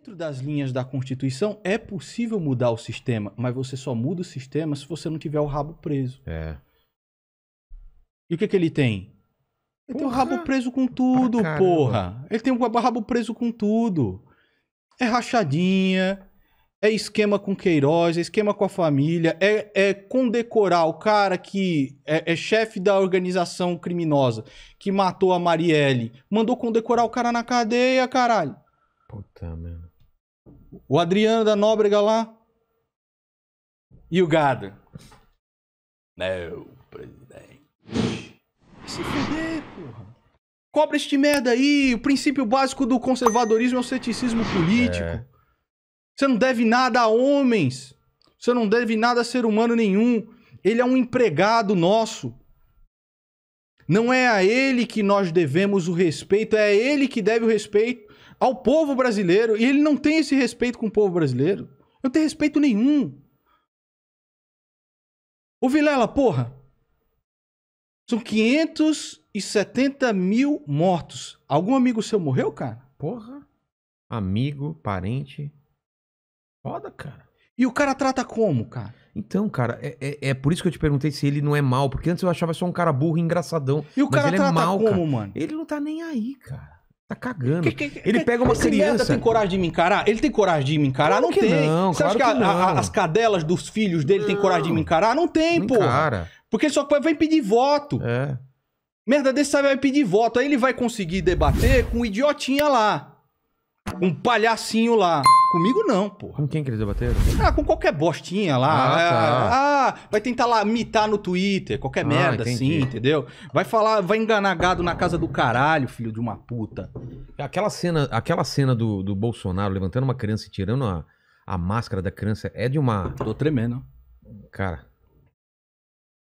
Dentro das linhas da Constituição, é possível mudar o sistema, mas você só muda o sistema se você não tiver o rabo preso. É. E o que, que ele tem? Ele porra. tem o rabo preso com tudo, ah, porra. Ele tem o rabo preso com tudo. É rachadinha, é esquema com Queiroz, é esquema com a família, é, é condecorar o cara que é, é chefe da organização criminosa que matou a Marielle. Mandou condecorar o cara na cadeia, caralho. Puta merda. O Adriano da Nóbrega lá. E o gado. Não, presidente. Se fuder, porra. Cobra este merda aí. O princípio básico do conservadorismo é o ceticismo político. É. Você não deve nada a homens. Você não deve nada a ser humano nenhum. Ele é um empregado nosso. Não é a ele que nós devemos o respeito, é a ele que deve o respeito ao povo brasileiro e ele não tem esse respeito com o povo brasileiro. Não tem respeito nenhum. Ô Vilela, porra, são 570 mil mortos. Algum amigo seu morreu, cara? Porra. Amigo, parente. Foda, cara. E o cara trata como, cara? Então, cara, é, é, é, por isso que eu te perguntei se ele não é mal, porque antes eu achava só um cara burro e engraçadão. E o cara ele é trata é mal, como, cara. mano? Ele não tá nem aí, cara. Tá cagando. Que, que, ele pega uma criança. tem coragem de me encarar? Ele tem coragem de me encarar? Claro não tem. Não, Você claro acha que, que a, a, as cadelas dos filhos dele têm tem coragem de me encarar? Não tem, pô. cara Porque só vai pedir voto. É. Merda desse sabe vai pedir voto. Aí ele vai conseguir debater com um idiotinha lá. Um palhacinho lá. Comigo não, pô. Com quem que eles debateram? Ah, com qualquer bostinha lá. Ah, tá. É, ah vai tentar lá mitar no Twitter, qualquer ah, merda assim, entendi. assim, entendeu? Vai falar, vai enganar gado na casa do caralho, filho de uma puta. Aquela cena, aquela cena do, do Bolsonaro levantando uma criança e tirando a, a máscara da criança é de uma. Tô tremendo. Cara.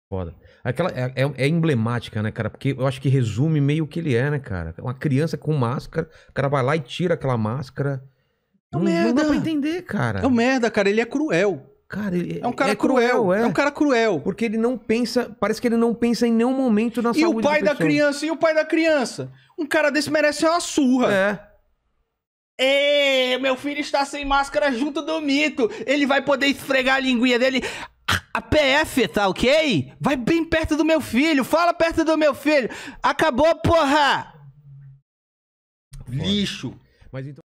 Foda. Aquela é, é, é emblemática, né, cara? Porque eu acho que resume meio o que ele é, né, cara? Uma criança com máscara, o cara vai lá e tira aquela máscara. É um não, merda. Não dá pra entender, cara. É um merda, cara. Ele é cruel. Cara, ele é um cara é cruel. cruel é. é. um cara cruel. Porque ele não pensa. Parece que ele não pensa em nenhum momento na e saúde. E o pai da, da, criança? E o pai da criança? Um cara desse merece uma surra. É. Ei, meu filho está sem máscara junto do mito. Ele vai poder esfregar a linguinha dele. A PF, tá ok? Vai bem perto do meu filho. Fala perto do meu filho. Acabou, porra! Lixo. Mas então.